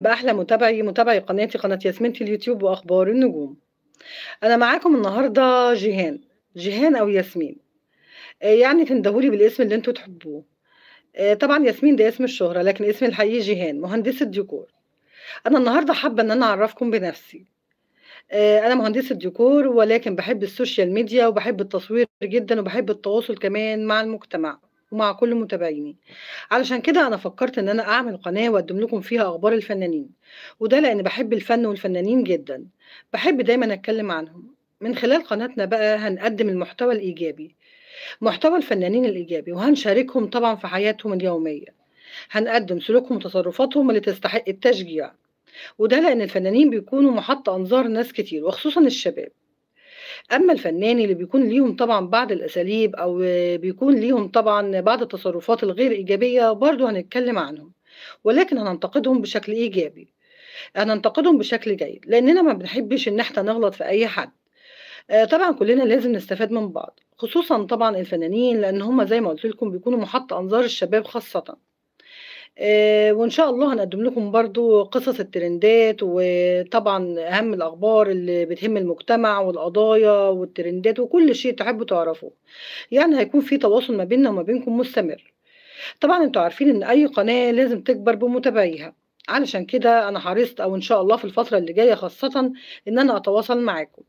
بأحلى متابعي متابعي قناتي قناة ياسمين في اليوتيوب وأخبار النجوم أنا معاكم النهاردة جيهان جيهان أو ياسمين آه، يعني تندهولي بالاسم اللي انتوا تحبوه آه، طبعا ياسمين ده اسم الشهرة لكن اسم الحقيقي جيهان مهندسة ديكور أنا النهاردة حابة إن أنا أعرفكم بنفسي آه، أنا مهندسة ديكور ولكن بحب السوشيال ميديا وبحب التصوير جدا وبحب التواصل كمان مع المجتمع ومع كل متابعيني علشان كده انا فكرت ان انا اعمل قناه واقدم لكم فيها اخبار الفنانين وده لان بحب الفن والفنانين جدا بحب دايما اتكلم عنهم من خلال قناتنا بقى هنقدم المحتوى الايجابي محتوى الفنانين الايجابي وهنشاركهم طبعا في حياتهم اليوميه هنقدم سلوكهم وتصرفاتهم اللي تستحق التشجيع وده لان الفنانين بيكونوا محط انظار ناس كتير وخصوصا الشباب اما الفنان اللي بيكون ليهم طبعا بعض الاساليب او بيكون ليهم طبعا بعض التصرفات الغير ايجابيه برضه هنتكلم عنهم ولكن هننتقدهم بشكل ايجابي هننتقدهم بشكل جيد لاننا ما بنحبش ان احنا نغلط في اي حد آه، طبعا كلنا لازم نستفاد من بعض خصوصا طبعا الفنانين لان هم زي ما قلت لكم بيكونوا محط انظار الشباب خاصه آه، وان شاء الله هنقدم لكم برضو قصص الترندات وطبعا اهم الاخبار اللي بتهم المجتمع والقضايا والترندات وكل شيء تحبوا تعرفوه يعني هيكون في تواصل ما بيننا وما بينكم مستمر طبعا انتوا عارفين ان اي قناة لازم تكبر بمتابعيها علشان كده انا حرصت او ان شاء الله في الفترة اللي جاية خاصة ان انا اتواصل معاكم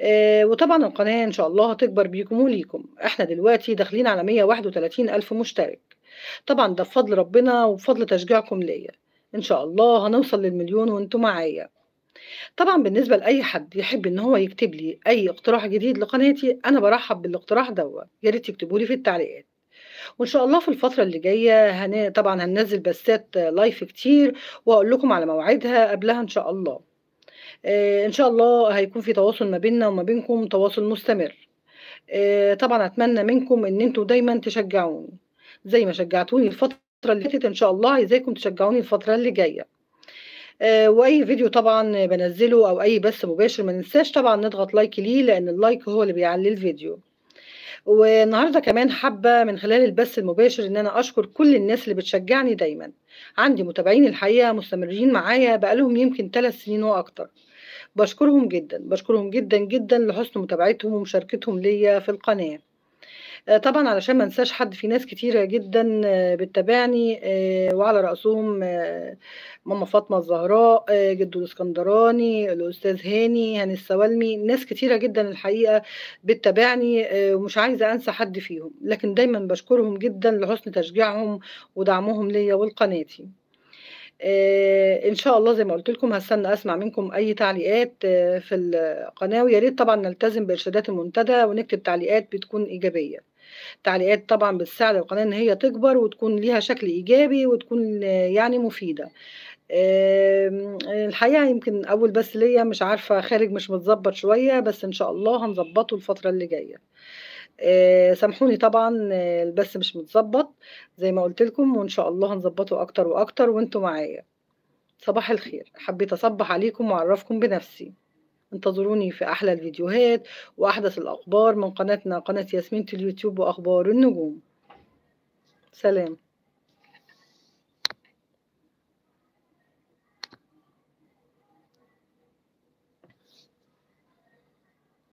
آه، وطبعا القناة ان شاء الله هتكبر بيكم وليكم احنا دلوقتي داخلين على 131 الف مشترك طبعا ده بفضل ربنا وبفضل تشجيعكم ليا ان شاء الله هنوصل للمليون وانتوا معايا طبعا بالنسبه لاي حد يحب ان هو يكتب لي اي اقتراح جديد لقناتي انا برحب بالاقتراح دوت يا ريت تكتبوا لي في التعليقات وان شاء الله في الفتره اللي جايه هن... طبعا هننزل بسات لايف كتير واقول لكم على موعدها قبلها ان شاء الله آه ان شاء الله هيكون في تواصل ما بيننا وما بينكم تواصل مستمر آه طبعا اتمنى منكم ان انتم دايما تشجعوني زي ما شجعتوني الفترة اللي فاتت إن شاء الله عايزاكم تشجعوني الفترة اللي جاية آه، واي فيديو طبعا بنزله او اي بث مباشر ما ننساش طبعا نضغط لايك ليه لان اللايك هو اللي بيعلي الفيديو والنهارده كمان حابه من خلال البث المباشر ان انا اشكر كل الناس اللي بتشجعني دايما عندي متابعين الحقيقه مستمرين معايا بقالهم يمكن ثلاث سنين واكتر بشكرهم جدا بشكرهم جدا جدا لحسن متابعتهم ومشاركتهم ليا في القناه آه، طبعا علشان ما انساش حد في ناس كتيره جدا آه، بتتابعني آه، وعلى راسهم ماما فاطمه الزهراء جدو الاسكندراني الاستاذ هاني هاني السوالمي ناس كتيره جدا الحقيقه بتتابعني ومش عايزه انسى حد فيهم لكن دايما بشكرهم جدا لحسن تشجيعهم ودعمهم ليا ولقناتي ان شاء الله زي ما قلت لكم هستنى اسمع منكم اي تعليقات في القناه ويا ريت طبعا نلتزم بارشادات المنتدى ونكتب تعليقات بتكون ايجابيه تعليقات طبعا بتساعد القناة ان هي تكبر وتكون ليها شكل ايجابي وتكون يعني مفيدة الحقيقة يمكن اول بس ليا مش عارفة خارج مش متظبط شوية بس ان شاء الله هنظبطه الفترة اللي جاية آه، سامحوني طبعا آه، البث مش متظبط زي ما قلت لكم وان شاء الله هنظبطه اكتر واكتر وانتوا معايا صباح الخير حبيت اصبح عليكم واعرفكم بنفسي انتظروني في أحلى الفيديوهات وأحدث الأخبار من قناتنا قناة ياسمين اليوتيوب وأخبار النجوم سلام